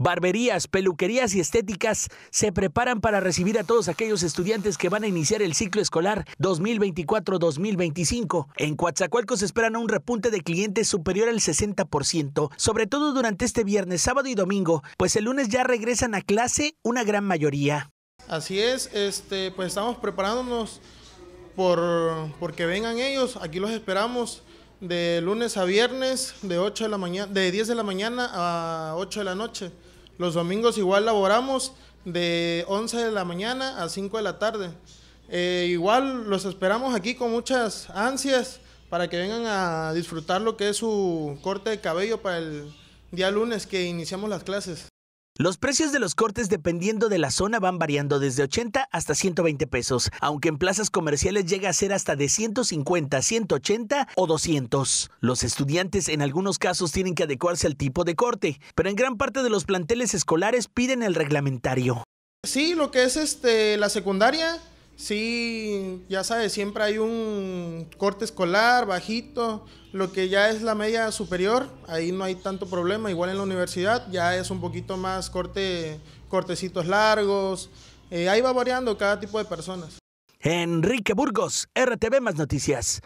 Barberías, peluquerías y estéticas se preparan para recibir a todos aquellos estudiantes que van a iniciar el ciclo escolar 2024-2025. En Coatzacoalcos esperan un repunte de clientes superior al 60%, sobre todo durante este viernes, sábado y domingo, pues el lunes ya regresan a clase una gran mayoría. Así es, este, pues estamos preparándonos por porque vengan ellos, aquí los esperamos de lunes a viernes, de 8 de la mañana, de 10 de la mañana a 8 de la noche. Los domingos igual laboramos de 11 de la mañana a 5 de la tarde. Eh, igual los esperamos aquí con muchas ansias para que vengan a disfrutar lo que es su corte de cabello para el día lunes que iniciamos las clases. Los precios de los cortes dependiendo de la zona van variando desde 80 hasta 120 pesos, aunque en plazas comerciales llega a ser hasta de 150, 180 o 200. Los estudiantes en algunos casos tienen que adecuarse al tipo de corte, pero en gran parte de los planteles escolares piden el reglamentario. Sí, lo que es este la secundaria sí, ya sabes, siempre hay un corte escolar bajito, lo que ya es la media superior, ahí no hay tanto problema, igual en la universidad ya es un poquito más corte, cortecitos largos, eh, ahí va variando cada tipo de personas. Enrique Burgos, RTV Más Noticias.